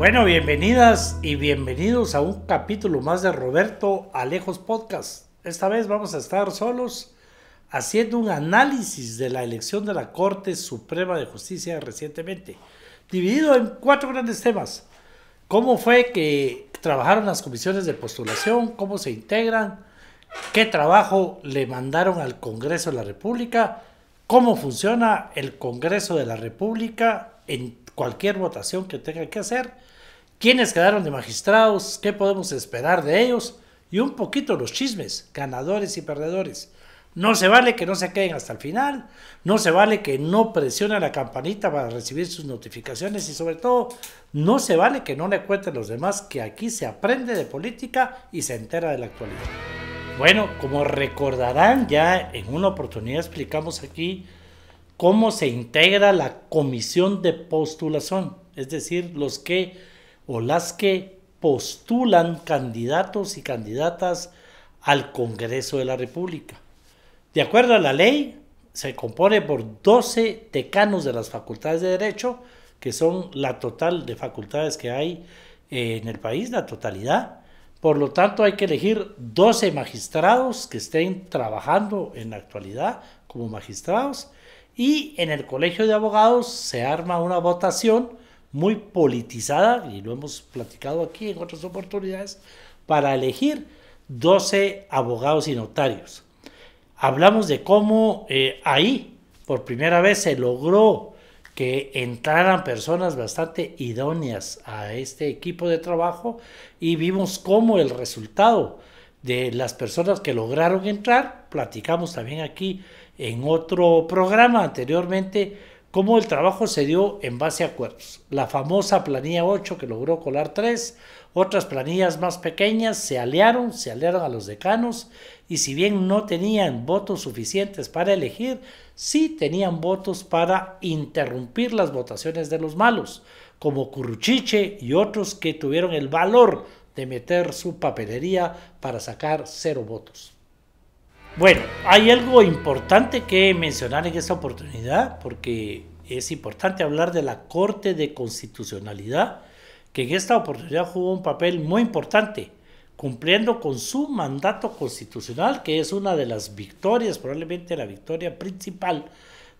Bueno, bienvenidas y bienvenidos a un capítulo más de Roberto Alejos Podcast. Esta vez vamos a estar solos haciendo un análisis de la elección de la Corte Suprema de Justicia recientemente, dividido en cuatro grandes temas. ¿Cómo fue que trabajaron las comisiones de postulación? ¿Cómo se integran? ¿Qué trabajo le mandaron al Congreso de la República? ¿Cómo funciona el Congreso de la República en cualquier votación que tenga que hacer? quiénes quedaron de magistrados, qué podemos esperar de ellos y un poquito los chismes, ganadores y perdedores. No se vale que no se queden hasta el final, no se vale que no presionen la campanita para recibir sus notificaciones y sobre todo no se vale que no le cuenten los demás que aquí se aprende de política y se entera de la actualidad. Bueno, como recordarán ya en una oportunidad explicamos aquí cómo se integra la comisión de postulación, es decir, los que o las que postulan candidatos y candidatas al Congreso de la República. De acuerdo a la ley, se compone por 12 decanos de las facultades de Derecho, que son la total de facultades que hay en el país, la totalidad. Por lo tanto, hay que elegir 12 magistrados que estén trabajando en la actualidad como magistrados. Y en el Colegio de Abogados se arma una votación muy politizada, y lo hemos platicado aquí en otras oportunidades, para elegir 12 abogados y notarios. Hablamos de cómo eh, ahí por primera vez se logró que entraran personas bastante idóneas a este equipo de trabajo y vimos cómo el resultado de las personas que lograron entrar, platicamos también aquí en otro programa anteriormente, cómo el trabajo se dio en base a acuerdos. La famosa planilla 8 que logró colar 3, otras planillas más pequeñas se aliaron, se aliaron a los decanos y si bien no tenían votos suficientes para elegir, sí tenían votos para interrumpir las votaciones de los malos, como Curruchiche y otros que tuvieron el valor de meter su papelería para sacar cero votos. Bueno, hay algo importante que mencionar en esta oportunidad, porque es importante hablar de la Corte de Constitucionalidad, que en esta oportunidad jugó un papel muy importante, cumpliendo con su mandato constitucional, que es una de las victorias, probablemente la victoria principal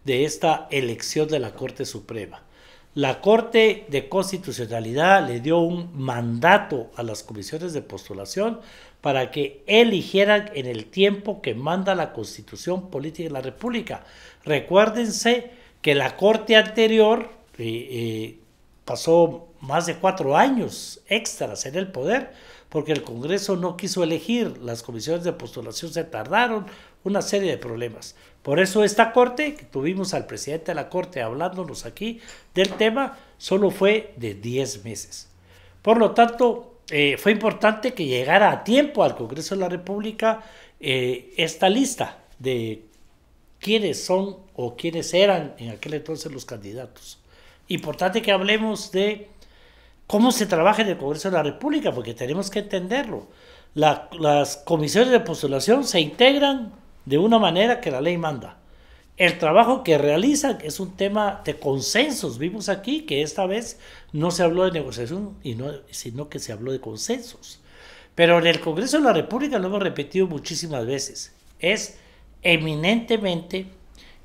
de esta elección de la Corte Suprema. La Corte de Constitucionalidad le dio un mandato a las comisiones de postulación para que eligieran en el tiempo que manda la constitución política de la República. Recuérdense que la corte anterior eh, eh, pasó más de cuatro años extras en el poder porque el Congreso no quiso elegir, las comisiones de postulación se tardaron, una serie de problemas. Por eso esta corte, que tuvimos al presidente de la corte hablándonos aquí del tema, solo fue de 10 meses. Por lo tanto, eh, fue importante que llegara a tiempo al Congreso de la República eh, esta lista de quiénes son o quiénes eran en aquel entonces los candidatos. Importante que hablemos de cómo se trabaja en el Congreso de la República, porque tenemos que entenderlo. las comisiones de postulación se integran de una manera que la ley manda el trabajo que realizan es un tema de consensos. Vimos aquí que esta vez no se habló de negociación, y no, sino que se habló de consensos. Pero en el Congreso de la República lo hemos repetido muchísimas veces. Es eminentemente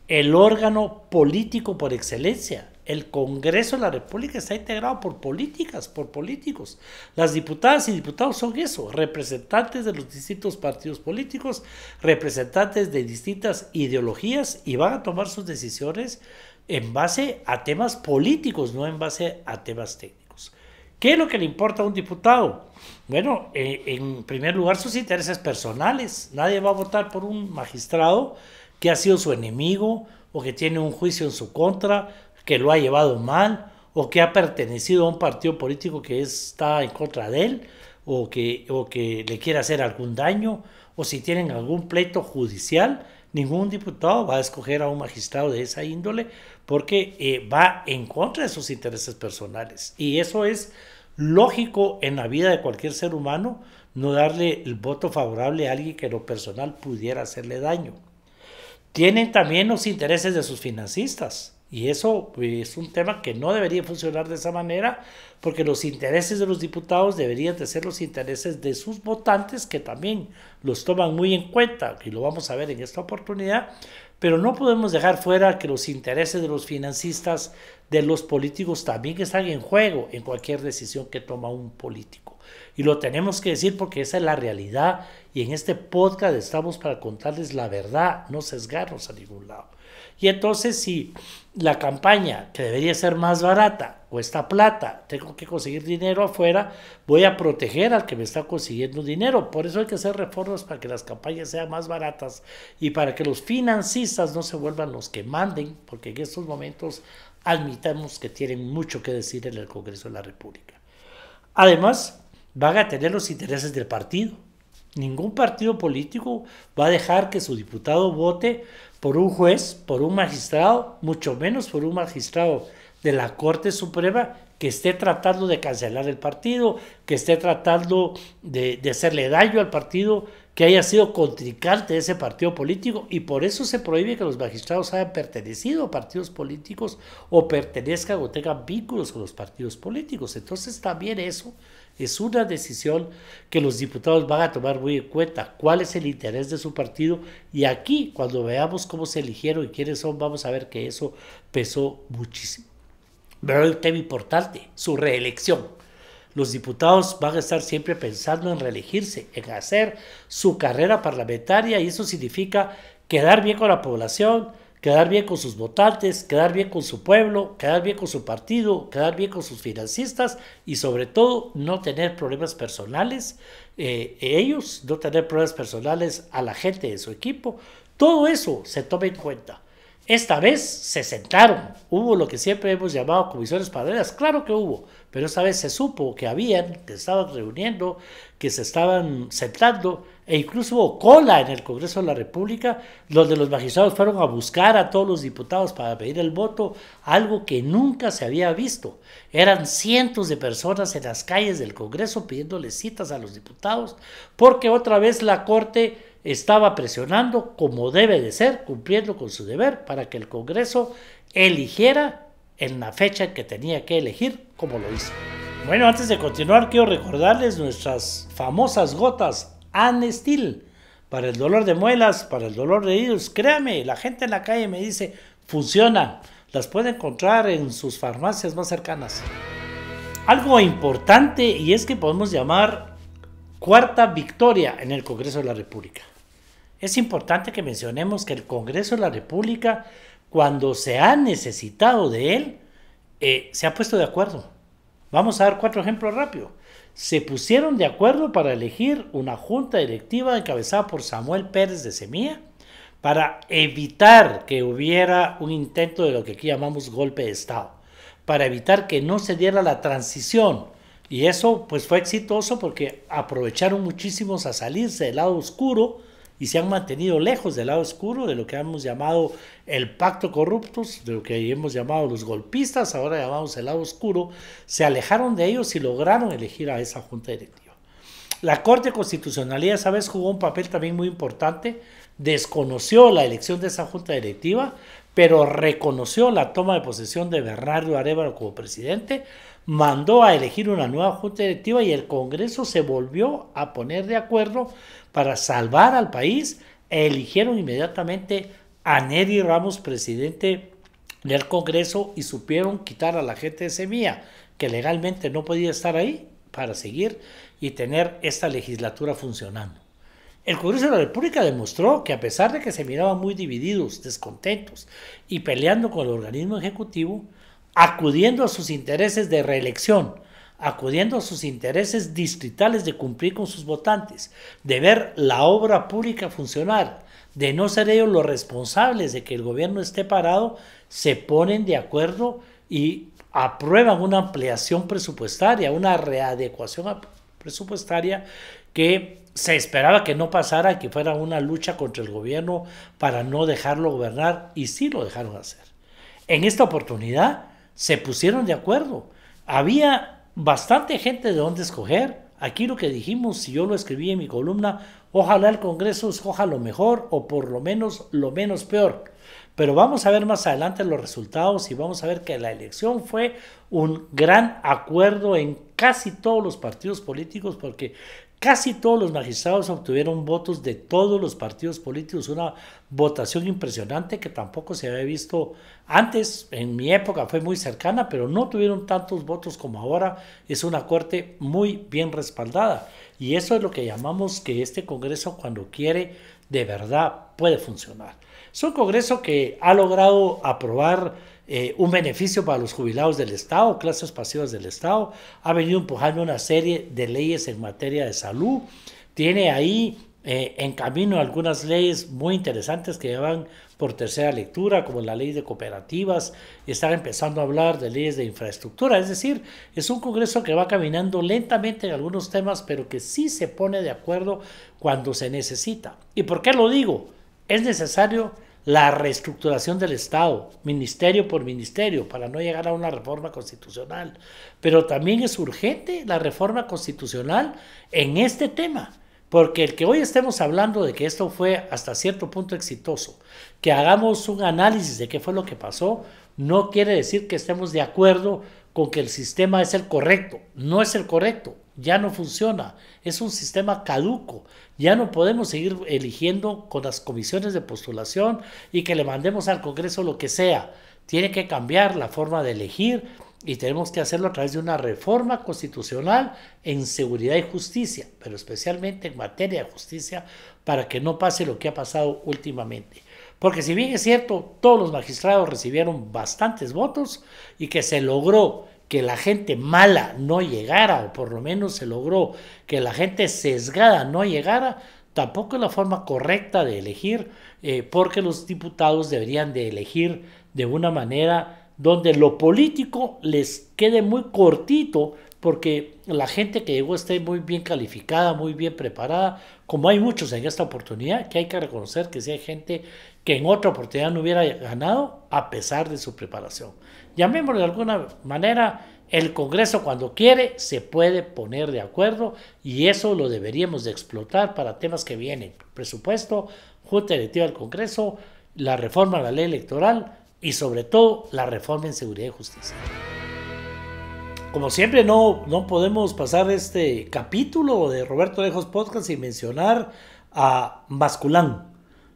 el órgano político por excelencia. El Congreso de la República está integrado por políticas, por políticos. Las diputadas y diputados son eso, representantes de los distintos partidos políticos, representantes de distintas ideologías y van a tomar sus decisiones en base a temas políticos, no en base a temas técnicos. ¿Qué es lo que le importa a un diputado? Bueno, eh, en primer lugar sus intereses personales. Nadie va a votar por un magistrado que ha sido su enemigo o que tiene un juicio en su contra que lo ha llevado mal o que ha pertenecido a un partido político que está en contra de él o que, o que le quiere hacer algún daño o si tienen algún pleito judicial, ningún diputado va a escoger a un magistrado de esa índole porque eh, va en contra de sus intereses personales. Y eso es lógico en la vida de cualquier ser humano, no darle el voto favorable a alguien que lo personal pudiera hacerle daño. Tienen también los intereses de sus financistas. Y eso eh, es un tema que no debería funcionar de esa manera, porque los intereses de los diputados deberían de ser los intereses de sus votantes, que también los toman muy en cuenta, y lo vamos a ver en esta oportunidad, pero no podemos dejar fuera que los intereses de los financistas, de los políticos, también están en juego en cualquier decisión que toma un político. Y lo tenemos que decir porque esa es la realidad, y en este podcast estamos para contarles la verdad, no sesgarnos a ningún lado. Y entonces si la campaña, que debería ser más barata, o esta plata, tengo que conseguir dinero afuera, voy a proteger al que me está consiguiendo dinero. Por eso hay que hacer reformas para que las campañas sean más baratas y para que los financistas no se vuelvan los que manden, porque en estos momentos admitamos que tienen mucho que decir en el Congreso de la República. Además, van a tener los intereses del partido. Ningún partido político va a dejar que su diputado vote por un juez, por un magistrado, mucho menos por un magistrado de la Corte Suprema que esté tratando de cancelar el partido, que esté tratando de, hacerle daño al partido, que haya sido contrincante de ese partido político y por eso se prohíbe que los magistrados hayan pertenecido a partidos políticos o pertenezcan o tengan vínculos con los partidos políticos. Entonces también eso es una decisión que los diputados van a tomar muy en cuenta, cuál es el interés de su partido y aquí cuando veamos cómo se eligieron y quiénes son, vamos a ver que eso pesó muchísimo. Pero hay un tema importante, su reelección. Los diputados van a estar siempre pensando en reelegirse, en hacer su carrera parlamentaria y eso significa quedar bien con la población, quedar bien con sus votantes, quedar bien con su pueblo, quedar bien con su partido, quedar bien con sus financistas y sobre todo no tener problemas personales eh, ellos, no tener problemas personales a la gente de su equipo. Todo eso se toma en cuenta. Esta vez se sentaron, hubo lo que siempre hemos llamado comisiones paralelas, claro que hubo, pero esta vez se supo que habían, que estaban reuniendo, que se estaban sentando e incluso cola en el Congreso de la República, donde los magistrados fueron a buscar a todos los diputados para pedir el voto, algo que nunca se había visto. Eran cientos de personas en las calles del Congreso pidiéndole citas a los diputados, porque otra vez la Corte estaba presionando, como debe de ser, cumpliendo con su deber, para que el Congreso eligiera en la fecha que tenía que elegir, como lo hizo. Bueno, antes de continuar, quiero recordarles nuestras famosas gotas Anestil para el dolor de muelas, para el dolor de oídos. Créame, la gente en la calle me dice, funciona. Las puede encontrar en sus farmacias más cercanas. Algo importante y es que podemos llamar cuarta victoria en el Congreso de la República. Es importante que mencionemos que el Congreso de la República, cuando se ha necesitado de él, eh, se ha puesto de acuerdo Vamos a dar cuatro ejemplos rápidos. Se pusieron de acuerdo para elegir una junta directiva encabezada por Samuel Pérez de Semilla para evitar que hubiera un intento de lo que aquí llamamos golpe de Estado, para evitar que no se diera la transición. Y eso pues fue exitoso porque aprovecharon muchísimos a salirse del lado oscuro y se han mantenido lejos del lado oscuro de lo que hemos llamado el pacto corruptos, de lo que hemos llamado los golpistas, ahora llamamos el lado oscuro, se alejaron de ellos y lograron elegir a esa junta directiva. La Corte Constitucional esa sabes jugó un papel también muy importante, desconoció la elección de esa junta directiva, pero reconoció la toma de posesión de Bernardo Arevalo como presidente, mandó a elegir una nueva junta directiva y el Congreso se volvió a poner de acuerdo para salvar al país. Eligieron inmediatamente a Neri Ramos presidente del Congreso y supieron quitar a la gente de Semilla, que legalmente no podía estar ahí para seguir y tener esta legislatura funcionando. El Congreso de la República demostró que a pesar de que se miraban muy divididos, descontentos y peleando con el organismo ejecutivo, acudiendo a sus intereses de reelección, acudiendo a sus intereses distritales de cumplir con sus votantes, de ver la obra pública funcionar, de no ser ellos los responsables de que el gobierno esté parado, se ponen de acuerdo y aprueban una ampliación presupuestaria, una readecuación presupuestaria que se esperaba que no pasara, que fuera una lucha contra el gobierno para no dejarlo gobernar y sí lo dejaron hacer. En esta oportunidad, se pusieron de acuerdo. Había bastante gente de donde escoger. Aquí lo que dijimos, si yo lo escribí en mi columna, ojalá el Congreso escoja lo mejor o por lo menos lo menos peor. Pero vamos a ver más adelante los resultados y vamos a ver que la elección fue un gran acuerdo en casi todos los partidos políticos porque casi todos los magistrados obtuvieron votos de todos los partidos políticos, una votación impresionante que tampoco se había visto antes, en mi época fue muy cercana, pero no tuvieron tantos votos como ahora, es una corte muy bien respaldada y eso es lo que llamamos que este Congreso cuando quiere de verdad puede funcionar. Es un Congreso que ha logrado aprobar eh, un beneficio para los jubilados del Estado, clases pasivas del Estado, ha venido empujando una serie de leyes en materia de salud, tiene ahí eh, en camino algunas leyes muy interesantes que van por tercera lectura, como la ley de cooperativas, y están empezando a hablar de leyes de infraestructura. Es decir, es un Congreso que va caminando lentamente en algunos temas, pero que sí se pone de acuerdo cuando se necesita. ¿Y por qué lo digo? Es necesario la reestructuración del Estado, ministerio por ministerio, para no llegar a una reforma constitucional. Pero también es urgente la reforma constitucional en este tema, porque el que hoy estemos hablando de que esto fue hasta cierto punto exitoso, que hagamos un análisis de qué fue lo que pasó, no quiere decir que estemos de acuerdo con que el sistema es el correcto. No es el correcto, ya no funciona, es un sistema caduco ya no podemos seguir eligiendo con las comisiones de postulación y que le mandemos al Congreso lo que sea. Tiene que cambiar la forma de elegir y tenemos que hacerlo a través de una reforma constitucional en seguridad y justicia, pero especialmente en materia de justicia para que no pase lo que ha pasado últimamente. Porque si bien es cierto, todos los magistrados recibieron bastantes votos y que se logró que la gente mala no llegara, o por lo menos se logró que la gente sesgada no llegara, tampoco es la forma correcta de elegir, eh, porque los diputados deberían de elegir de una manera donde lo político les quede muy cortito, porque la gente que llegó esté muy bien calificada, muy bien preparada, como hay muchos en esta oportunidad, que hay que reconocer que si hay gente que en otra oportunidad no hubiera ganado a pesar de su preparación llamémoslo de alguna manera, el Congreso cuando quiere se puede poner de acuerdo y eso lo deberíamos de explotar para temas que vienen. Presupuesto, Junta Directiva del Congreso, la reforma a la ley electoral y sobre todo la reforma en seguridad y justicia. Como siempre no, no podemos pasar este capítulo de Roberto Lejos Podcast sin mencionar a Masculán,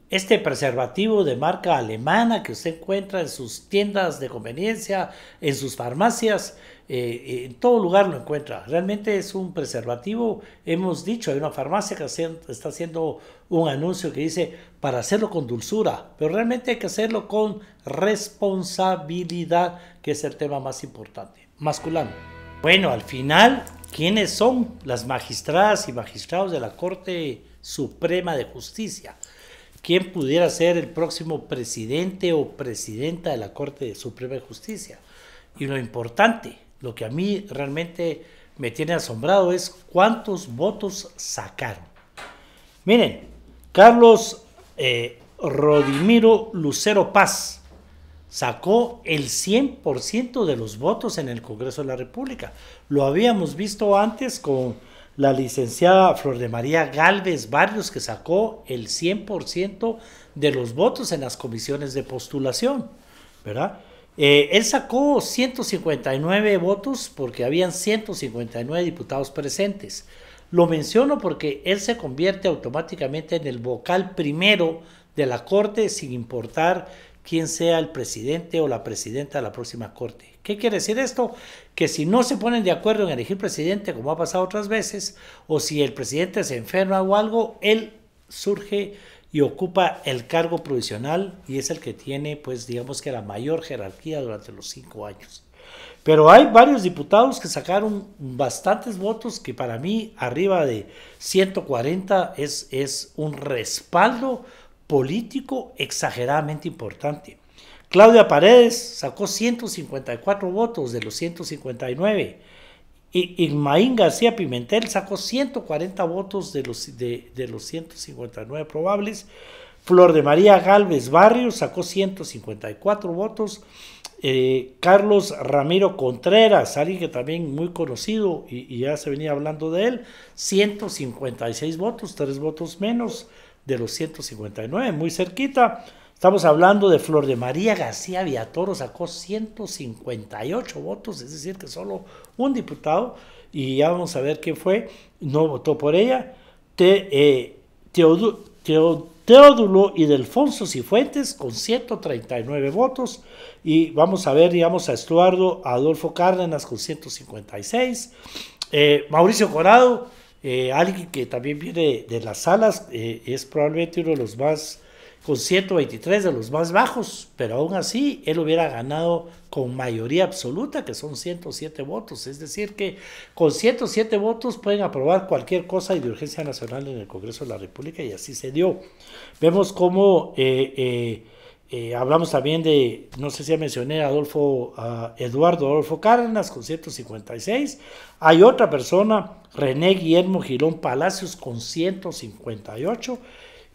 este preservativo de marca alemana que usted encuentra en sus tiendas de conveniencia, en sus farmacias, eh, eh, en todo lugar lo encuentra. Realmente es un preservativo. Hemos dicho, hay una farmacia que está haciendo un anuncio que dice para hacerlo con dulzura, pero realmente hay que hacerlo con responsabilidad, que es el tema más importante. Masculano. Bueno, al final, ¿quiénes son las magistradas y magistrados de la Corte Suprema de Justicia? quién pudiera ser el próximo presidente o presidenta de la Corte de Suprema de Justicia. Y lo importante, lo que a mí realmente me tiene asombrado es cuántos votos sacaron. Miren, Carlos eh, Rodimiro Lucero Paz sacó el 100% de los votos en el Congreso de la República. Lo habíamos visto antes con la licenciada Flor de María Galvez Barrios, que sacó el 100% de los votos en las comisiones de postulación, ¿verdad? Eh, él sacó 159 votos porque habían 159 diputados presentes. Lo menciono porque él se convierte automáticamente en el vocal primero de la Corte sin importar quién sea el presidente o la presidenta de la próxima Corte. ¿Qué quiere decir esto? Que si no se ponen de acuerdo en elegir presidente, como ha pasado otras veces, o si el presidente se enferma o algo, él surge y ocupa el cargo provisional y es el que tiene, pues digamos que la mayor jerarquía durante los cinco años. Pero hay varios diputados que sacaron bastantes votos que para mí arriba de 140 es, es un respaldo político exageradamente importante. Claudia Paredes sacó 154 votos de los 159. Y Igmaín García Pimentel sacó 140 votos de los, de, 159 probables. Flor de María Galvez Barrios sacó 154 votos. Eh, Carlos Ramiro Contreras, alguien que también muy conocido y, y, ya se venía hablando de él, 156 votos, tres votos menos de los 159, muy cerquita. Estamos hablando de Flor de María García Villatoro, sacó 158 votos, es decir, que solo un diputado, y ya vamos a ver quién fue, no votó por ella. Te, eh, Teodulo y Delfonso Cifuentes con 139 votos, y vamos a ver, digamos, a Estuardo Adolfo Cárdenas con 156, eh, Mauricio Corado, eh, alguien que también viene de las salas, es probablemente uno de los más con 123 de los más bajos, pero aún así él hubiera ganado con mayoría absoluta, que son 107 votos. Es decir, que con 107 votos pueden aprobar cualquier cosa y de urgencia nacional en el Congreso de la República, y así se dio. Vemos cómo eh, eh, eh, hablamos también de, no sé si mencioné, Adolfo, Eduardo Adolfo Cárdenas con 156. Hay otra persona, René Guillermo Girón Palacios con 158.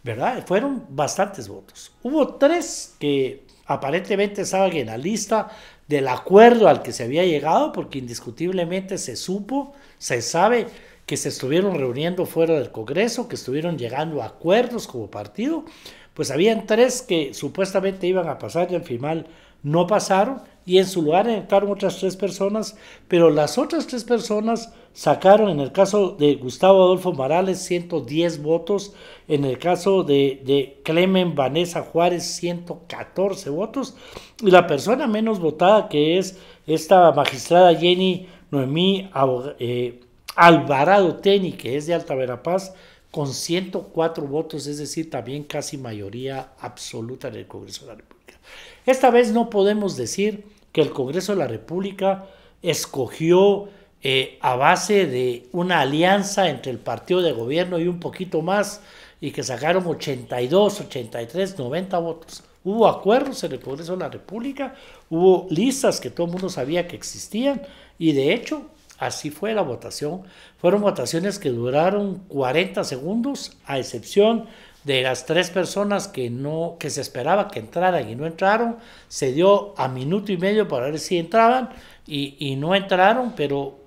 ¿verdad? Fueron bastantes votos. Hubo tres que aparentemente estaban en la lista del acuerdo al que se había llegado, porque indiscutiblemente se supo, se sabe que se estuvieron reuniendo fuera del Congreso, que estuvieron llegando a acuerdos como partido, pues habían tres que supuestamente iban a pasar y al final no pasaron y en su lugar entraron otras tres personas, pero las otras tres personas sacaron en el caso de Gustavo Adolfo Morales 110 votos, en el caso de, Clemen Vanessa Juárez 114 votos, y la persona menos votada que es esta magistrada Jenny Noemí eh, Alvarado Teni, que es de Alta Verapaz, con 104 votos, es decir, también casi mayoría absoluta en el Congreso de la República. Esta vez no podemos decir que el Congreso de la República escogió eh, a base de una alianza entre el partido de gobierno y un poquito más, y que sacaron 82, 83, 90 votos. Hubo acuerdos en el Congreso de la República, hubo listas que todo el mundo sabía que existían, y de hecho así fue la votación. Fueron votaciones que duraron 40 segundos, a excepción de las tres personas que no que se esperaba que entraran y no entraron, se dio a minuto y medio para ver si entraban y, no entraron, pero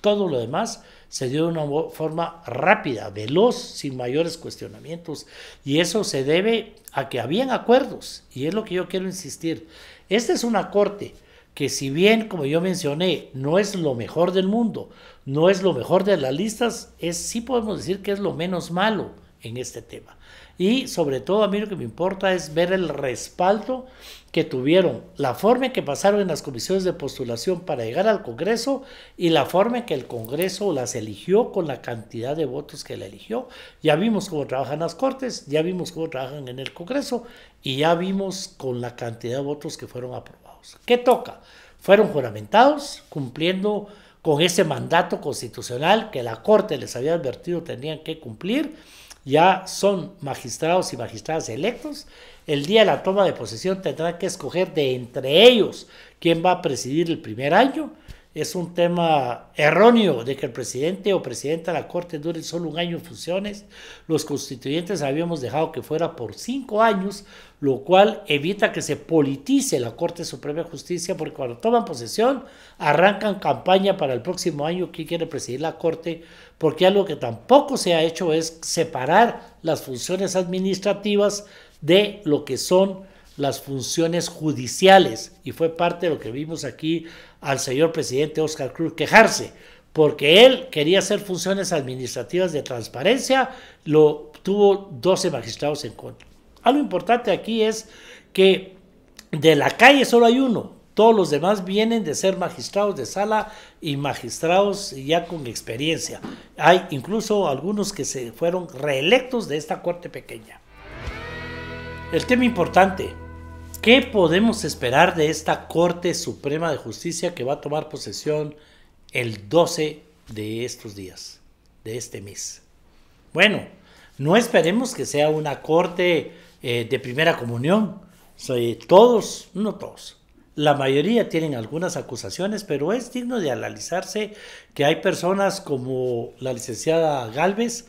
todo lo demás se dio de una forma rápida, veloz, sin mayores cuestionamientos. Y eso se debe a que habían acuerdos, y es lo que yo quiero insistir. Esta es una corte que si bien, como yo mencioné, no es lo mejor del mundo, no es lo mejor de las listas, es, sí podemos decir que es lo menos malo en este tema. Y sobre todo a mí lo que me importa es ver el respaldo que tuvieron, la forma en que pasaron en las comisiones de postulación para llegar al Congreso y la forma en que el Congreso las eligió con la cantidad de votos que la eligió. Ya vimos cómo trabajan las Cortes, ya vimos cómo trabajan en el Congreso y ya vimos con la cantidad de votos que fueron aprobados. ¿Qué toca? Fueron juramentados cumpliendo con ese mandato constitucional que la Corte les había advertido tenían que cumplir ya son magistrados y magistradas electos, el día de la toma de posesión tendrá que escoger de entre ellos quién va a presidir el primer año es un tema erróneo de que el presidente o presidenta de la Corte dure solo un año en funciones. Los constituyentes habíamos dejado que fuera por cinco años, lo cual evita que se politice la Corte Suprema de Justicia, porque cuando toman posesión, arrancan campaña para el próximo año que quiere presidir la Corte, porque algo que tampoco se ha hecho es separar las funciones administrativas de lo que son las funciones judiciales. Y fue parte de lo que vimos aquí al señor presidente Oscar Cruz quejarse, porque él quería hacer funciones administrativas de transparencia, lo tuvo 12 magistrados en contra. Algo ah, importante aquí es que de la calle solo hay uno, todos los demás vienen de ser magistrados de sala y magistrados ya con experiencia. Hay incluso algunos que se fueron reelectos de esta corte pequeña. El tema importante, ¿Qué podemos esperar de esta Corte Suprema de Justicia que va a tomar posesión el 12 de estos días, de este mes? Bueno, no esperemos que sea una Corte eh, de primera comunión. Soy, eh, todos, no todos, la mayoría tienen algunas acusaciones, pero es digno de analizarse que hay personas como la licenciada Galvez,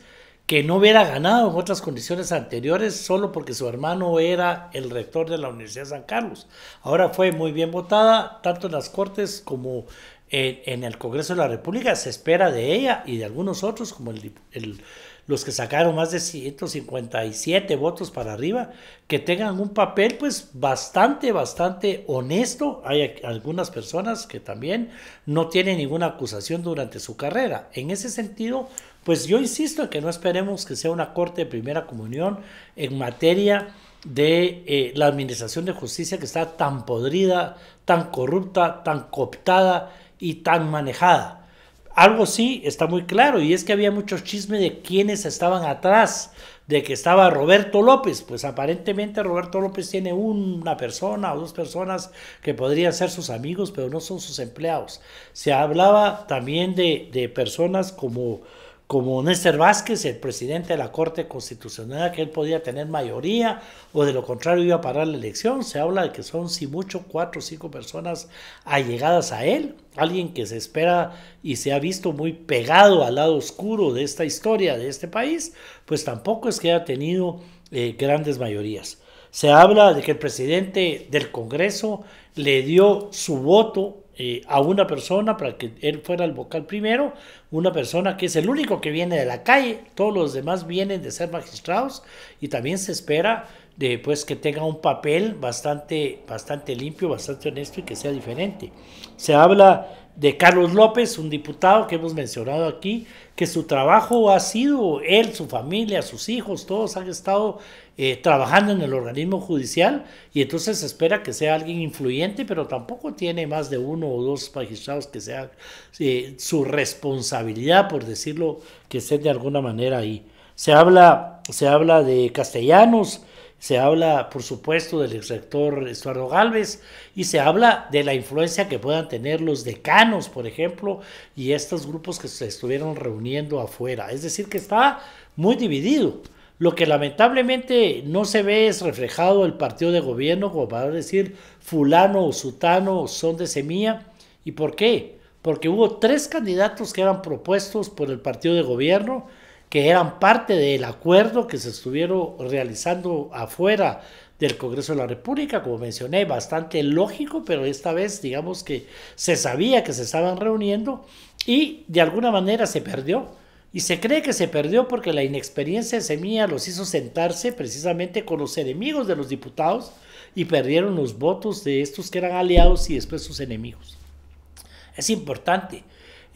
que no hubiera ganado en otras condiciones anteriores solo porque su hermano era el rector de la Universidad de San Carlos. Ahora fue muy bien votada, tanto en las Cortes como en, el Congreso de la República. Se espera de ella y de algunos otros, como los que sacaron más de 157 votos para arriba, que tengan un papel pues bastante, bastante honesto. Hay algunas personas que también no tienen ninguna acusación durante su carrera. En ese sentido, pues yo insisto en que no esperemos que sea una corte de primera comunión en materia de eh, la administración de justicia que está tan podrida, tan corrupta, tan cooptada y tan manejada. Algo sí está muy claro y es que había mucho chisme de quienes estaban atrás de que estaba Roberto López. Pues aparentemente Roberto López tiene una persona o dos personas que podrían ser sus amigos, pero no son sus empleados. Se hablaba también de personas como como Néstor Vázquez, el presidente de la Corte Constitucional, que él podía tener mayoría o de lo contrario iba a parar la elección. Se habla de que son, si mucho, cuatro o cinco personas allegadas a él, alguien que se espera y se ha visto muy pegado al lado oscuro de esta historia, de este país, pues tampoco es que haya tenido eh, grandes mayorías se habla de que el presidente del Congreso le dio su voto eh, a una persona para que él fuera el vocal primero, una persona que es el único que viene de la calle, todos los demás vienen de ser magistrados y también se espera de, pues, que tenga un papel bastante, bastante limpio, bastante honesto y que sea diferente. Se habla de Carlos López, un diputado que hemos mencionado aquí, que su trabajo ha sido, él, su familia, sus hijos, todos han estado eh, trabajando en el organismo judicial y entonces se espera que sea alguien influyente, pero tampoco tiene más de uno o dos magistrados que sea eh, su responsabilidad, por decirlo, que esté de alguna manera ahí. Se habla, se habla de castellanos, se habla, por supuesto, del exrector Estuardo Galvez y se habla de la influencia que puedan tener los decanos, por ejemplo, y estos grupos que se estuvieron reuniendo afuera. Es decir, que está muy dividido. Lo que lamentablemente no se ve es reflejado el partido de gobierno, como para decir fulano o sutano son de semilla. ¿Y por qué? Porque hubo tres candidatos que eran propuestos por el partido de gobierno que eran parte del acuerdo que se estuvieron realizando afuera del Congreso de la República, como mencioné, bastante lógico, pero esta vez digamos que se sabía que se estaban reuniendo y de alguna manera se perdió. Y se cree que se perdió porque la inexperiencia de Semilla los hizo sentarse precisamente con los enemigos de los diputados y perdieron los votos de estos que eran aliados y después sus enemigos. Es importante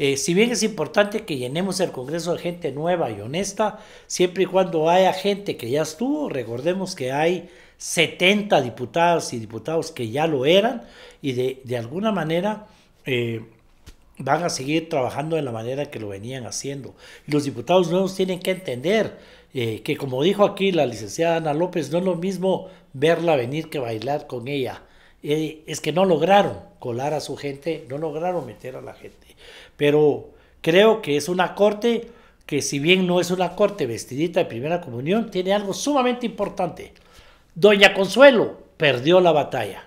eh, si bien es importante que llenemos el Congreso de gente nueva y honesta, siempre y cuando haya gente que ya estuvo, recordemos que hay 70 diputadas y diputados que ya lo eran y de, alguna manera... Eh, van a seguir trabajando de la manera que lo venían haciendo. Los diputados nuevos tienen que entender eh, que, como dijo aquí la licenciada Ana López, no es lo mismo verla venir que bailar con ella. es que no lograron colar a su gente, no lograron meter a la gente. Pero creo que es una corte que si bien no es una corte vestidita de primera comunión, tiene algo sumamente importante. Doña Consuelo perdió la batalla.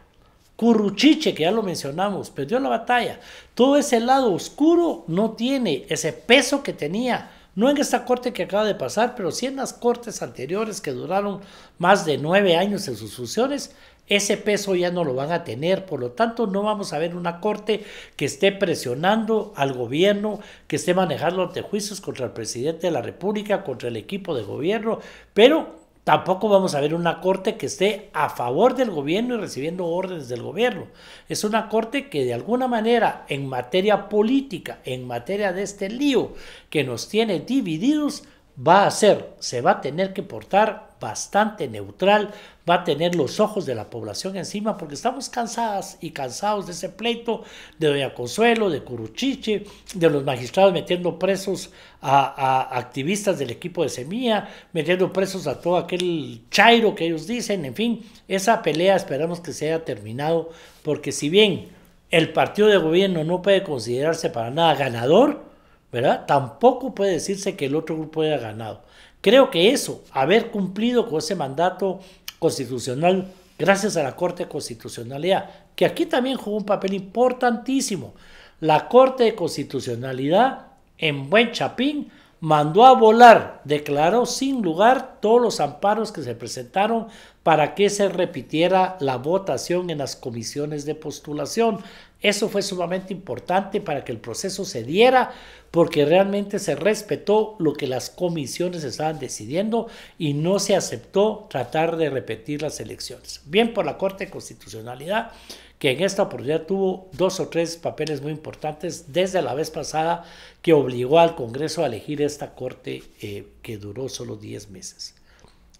Curruchiche, que ya lo mencionamos, perdió la batalla. Todo ese lado oscuro no tiene ese peso que tenía, no en esta corte que acaba de pasar, pero sí en las cortes anteriores que duraron más de nueve años en sus funciones, ese peso ya no lo van a tener, por lo tanto no vamos a ver una corte que esté presionando al gobierno, que esté manejando juicios contra el presidente de la República, contra el equipo de gobierno, pero Tampoco vamos a ver una corte que esté a favor del gobierno y recibiendo órdenes del gobierno. Es una corte que de alguna manera en materia política, en materia de este lío que nos tiene divididos, va a ser, se va a tener que portar bastante neutral, va a tener los ojos de la población encima porque estamos cansadas y cansados de ese pleito de Doña Consuelo, de Curuchiche, de los magistrados metiendo presos a, activistas del equipo de Semilla, metiendo presos a todo aquel chairo que ellos dicen, en fin, esa pelea esperamos que se haya terminado porque si bien el partido de gobierno no puede considerarse para nada ganador, ¿verdad? Tampoco puede decirse que el otro grupo haya ganado. Creo que eso, haber cumplido con ese mandato constitucional, gracias a la Corte de Constitucionalidad, que aquí también jugó un papel importantísimo. La Corte de Constitucionalidad, en buen chapín, mandó a volar, declaró sin lugar todos los amparos que se presentaron para que se repitiera la votación en las comisiones de postulación. Eso fue sumamente importante para que el proceso se diera porque realmente se respetó lo que las comisiones estaban decidiendo y no se aceptó tratar de repetir las elecciones. Bien por la Corte de Constitucionalidad, que en esta oportunidad tuvo dos o tres papeles muy importantes desde la vez pasada que obligó al Congreso a elegir esta Corte eh, que duró solo 10 meses.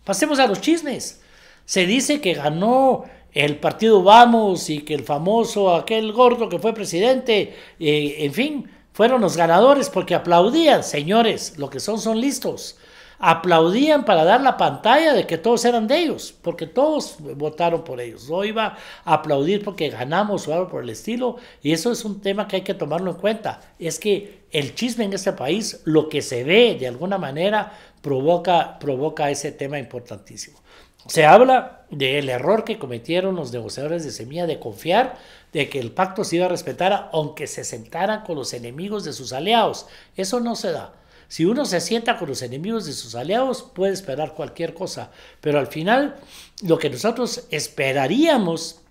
Pasemos a los chismes. Se dice que ganó el partido Vamos y que el famoso, aquel gordo que fue presidente, eh, en fin, fueron los ganadores porque aplaudían, señores, lo que son son listos. Aplaudían para dar la pantalla de que todos eran de ellos, porque todos votaron por ellos. No iba a aplaudir porque ganamos o algo por el estilo, y eso es un tema que hay que tomarlo en cuenta. Es que el chisme en este país, lo que se ve de alguna manera, provoca, provoca ese tema importantísimo. Se habla del error que cometieron los negociadores de Semilla de confiar de que el pacto se iba a respetar aunque se sentaran con los enemigos de sus aliados. Eso no se da. Si uno se sienta con los enemigos de sus aliados, puede esperar cualquier cosa. Pero al final, lo que nosotros esperaríamos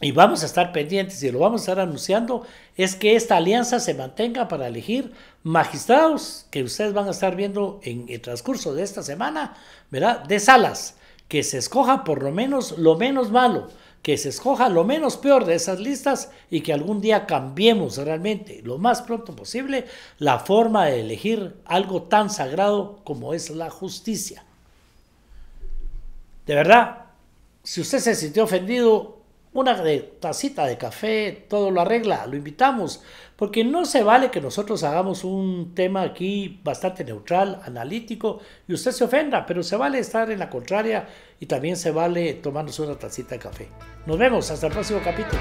y vamos a estar pendientes y lo vamos a estar anunciando es que esta alianza se mantenga para elegir magistrados que ustedes van a estar viendo en el transcurso de esta semana, ¿verdad? De salas que se escoja por lo menos lo menos malo, que se escoja lo menos peor de esas listas y que algún día cambiemos realmente lo más pronto posible la forma de elegir algo tan sagrado como es la justicia. De verdad, si usted se sintió ofendido, una tacita de café, todo lo arregla, lo invitamos, porque no se vale que nosotros hagamos un tema aquí bastante neutral, analítico, y usted se ofenda, pero se vale estar en la contraria y también se vale tomarnos una tacita de café. Nos vemos, hasta el próximo capítulo.